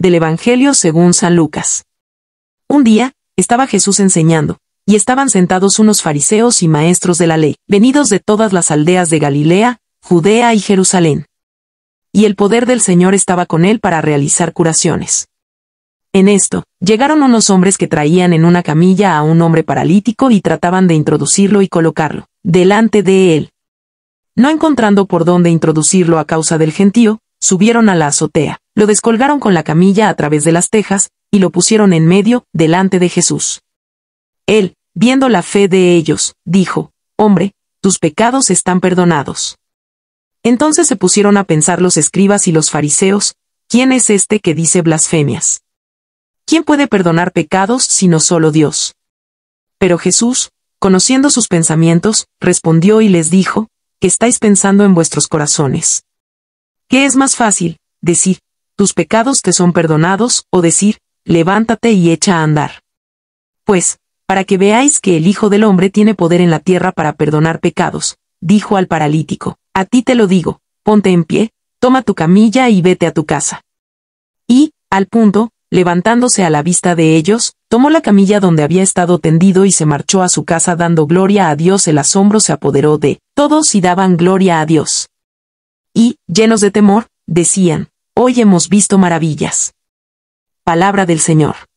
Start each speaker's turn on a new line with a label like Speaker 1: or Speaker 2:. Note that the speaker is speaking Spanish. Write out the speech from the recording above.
Speaker 1: del Evangelio según San Lucas. Un día, estaba Jesús enseñando, y estaban sentados unos fariseos y maestros de la ley, venidos de todas las aldeas de Galilea, Judea y Jerusalén. Y el poder del Señor estaba con él para realizar curaciones. En esto, llegaron unos hombres que traían en una camilla a un hombre paralítico y trataban de introducirlo y colocarlo, delante de él. No encontrando por dónde introducirlo a causa del gentío, subieron a la azotea, lo descolgaron con la camilla a través de las tejas, y lo pusieron en medio, delante de Jesús. Él, viendo la fe de ellos, dijo, Hombre, tus pecados están perdonados. Entonces se pusieron a pensar los escribas y los fariseos, ¿quién es este que dice blasfemias? ¿Quién puede perdonar pecados sino solo Dios? Pero Jesús, conociendo sus pensamientos, respondió y les dijo, ¿Qué estáis pensando en vuestros corazones. ¿Qué es más fácil, decir, tus pecados te son perdonados, o decir, levántate y echa a andar? Pues, para que veáis que el Hijo del Hombre tiene poder en la tierra para perdonar pecados, dijo al paralítico, a ti te lo digo, ponte en pie, toma tu camilla y vete a tu casa. Y, al punto, levantándose a la vista de ellos, tomó la camilla donde había estado tendido y se marchó a su casa dando gloria a Dios. El asombro se apoderó de todos y daban gloria a Dios y, llenos de temor, decían, Hoy hemos visto maravillas. Palabra del Señor.